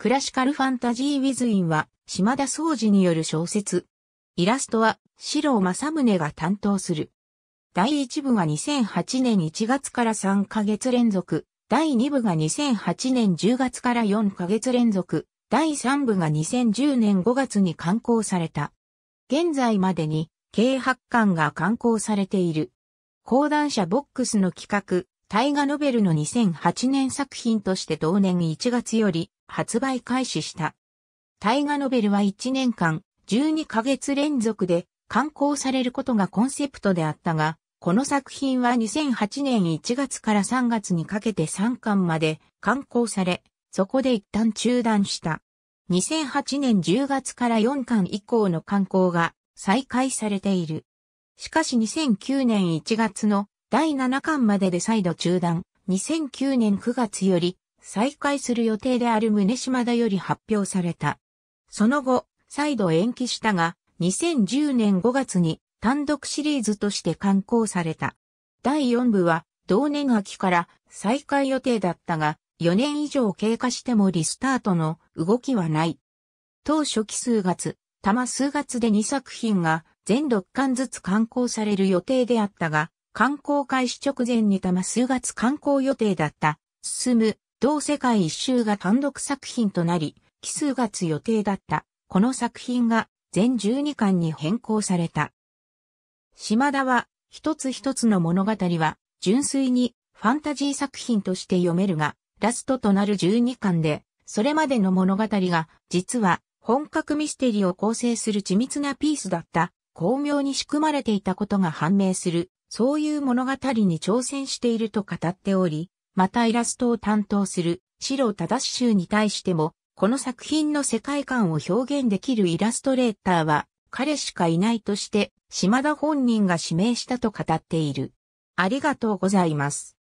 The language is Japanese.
クラシカルファンタジー・ウィズ・インは、島田総司による小説。イラストは、白郎正宗が担当する。第1部が2008年1月から3ヶ月連続、第2部が2008年10月から4ヶ月連続、第3部が2010年5月に刊行された。現在までに、計8巻が刊行されている。講談社ボックスの企画、大河ノベルの2008年作品として同年1月より、発売開始した。タイガノベルは1年間、12ヶ月連続で刊行されることがコンセプトであったが、この作品は2008年1月から3月にかけて3巻まで刊行され、そこで一旦中断した。2008年10月から4巻以降の刊行が再開されている。しかし2009年1月の第7巻までで再度中断、2009年9月より再開する予定である宗島田より発表された。その後、再度延期したが、2010年5月に単独シリーズとして刊行された。第4部は同年秋から再開予定だったが、4年以上経過してもリスタートの動きはない。当初期数月、玉数月で2作品が全6巻ずつ刊行される予定であったが、刊行開始直前に玉数月刊行予定だった、進む同世界一周が単独作品となり、奇数月予定だった、この作品が全12巻に変更された。島田は、一つ一つの物語は、純粋にファンタジー作品として読めるが、ラストとなる12巻で、それまでの物語が、実は、本格ミステリーを構成する緻密なピースだった、巧妙に仕組まれていたことが判明する、そういう物語に挑戦していると語っており、またイラストを担当する白正衆に対しても、この作品の世界観を表現できるイラストレーターは彼しかいないとして、島田本人が指名したと語っている。ありがとうございます。